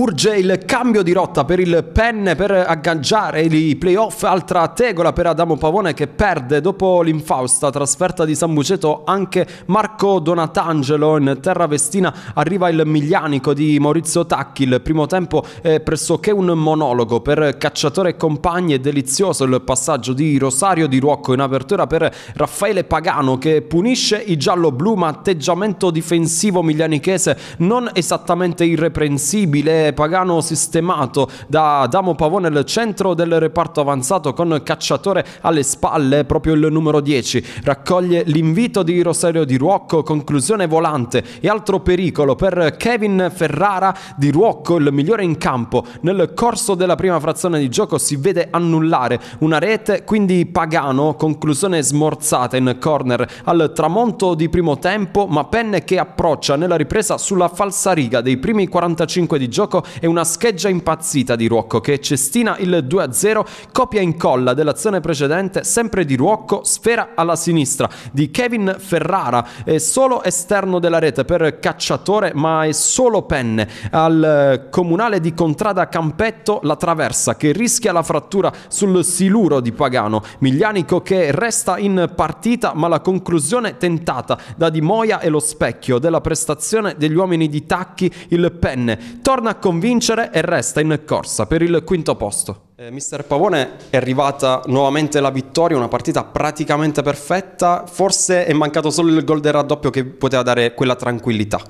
Urge il cambio di rotta per il Penne per agganciare i playoff. Altra tegola per Adamo Pavone che perde dopo l'infausta trasferta di San Buceto anche Marco Donatangelo in terra vestina. Arriva il miglianico di Maurizio Tacchi. Il primo tempo è pressoché un monologo per cacciatore e compagni. È delizioso il passaggio di Rosario di Ruocco in apertura per Raffaele Pagano che punisce i giallo-blu ma atteggiamento difensivo miglianichese non esattamente irreprensibile Pagano sistemato da Adamo Pavone nel centro del reparto avanzato con Cacciatore alle spalle, proprio il numero 10. Raccoglie l'invito di Rosario Di Ruocco, conclusione volante e altro pericolo per Kevin Ferrara Di Ruocco, il migliore in campo. Nel corso della prima frazione di gioco si vede annullare una rete, quindi Pagano, conclusione smorzata in corner al tramonto di primo tempo, ma Penne che approccia nella ripresa sulla falsa riga dei primi 45 di gioco gioco è una scheggia impazzita di Ruocco che cestina il 2-0, copia e incolla dell'azione precedente, sempre di Ruocco, sfera alla sinistra di Kevin Ferrara, è solo esterno della rete per cacciatore ma è solo penne. Al eh, comunale di Contrada Campetto la traversa che rischia la frattura sul siluro di Pagano, Miglianico che resta in partita ma la conclusione tentata da Di Moia è lo specchio della prestazione degli uomini di Tacchi, il penne. Torna convincere e resta in corsa per il quinto posto. Eh, Mister Pavone è arrivata nuovamente la vittoria, una partita praticamente perfetta, forse è mancato solo il gol del raddoppio che poteva dare quella tranquillità.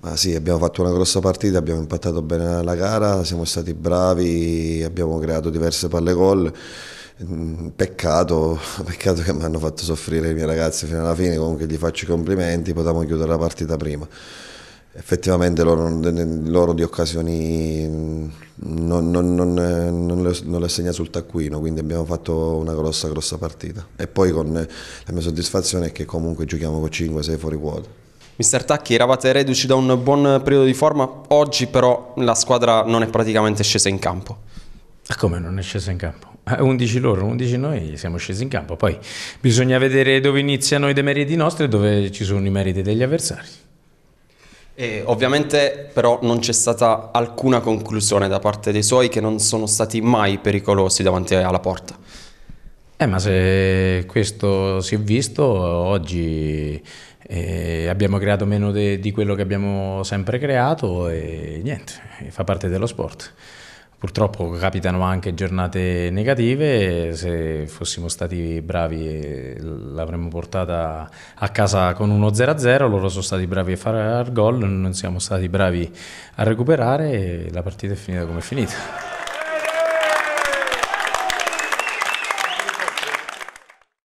Ma sì, abbiamo fatto una grossa partita, abbiamo impattato bene la gara, siamo stati bravi, abbiamo creato diverse palle gol. Mm, peccato, peccato che mi hanno fatto soffrire i miei ragazzi fino alla fine, comunque gli faccio i complimenti, potevamo chiudere la partita prima effettivamente loro, loro, di occasioni mm, non, non, non, eh, non le, non le segna sul taccuino, quindi abbiamo fatto una grossa, grossa partita. E poi con eh, la mia soddisfazione è che comunque giochiamo con 5-6 fuori quota. Mister Tacchi, eravate reduci da un buon periodo di forma, oggi però la squadra non è praticamente scesa in campo. Ah, come non è scesa in campo? 11 eh, loro, 11 noi siamo scesi in campo, poi bisogna vedere dove iniziano i demeriti nostri e dove ci sono i meriti degli avversari. E ovviamente però non c'è stata alcuna conclusione da parte dei suoi che non sono stati mai pericolosi davanti alla porta. Eh, ma se questo si è visto oggi eh, abbiamo creato meno de, di quello che abbiamo sempre creato e niente, fa parte dello sport. Purtroppo capitano anche giornate negative, se fossimo stati bravi eh, l'avremmo portata a casa con uno 0-0, loro sono stati bravi a fare il gol, non siamo stati bravi a recuperare e la partita è finita come è finita.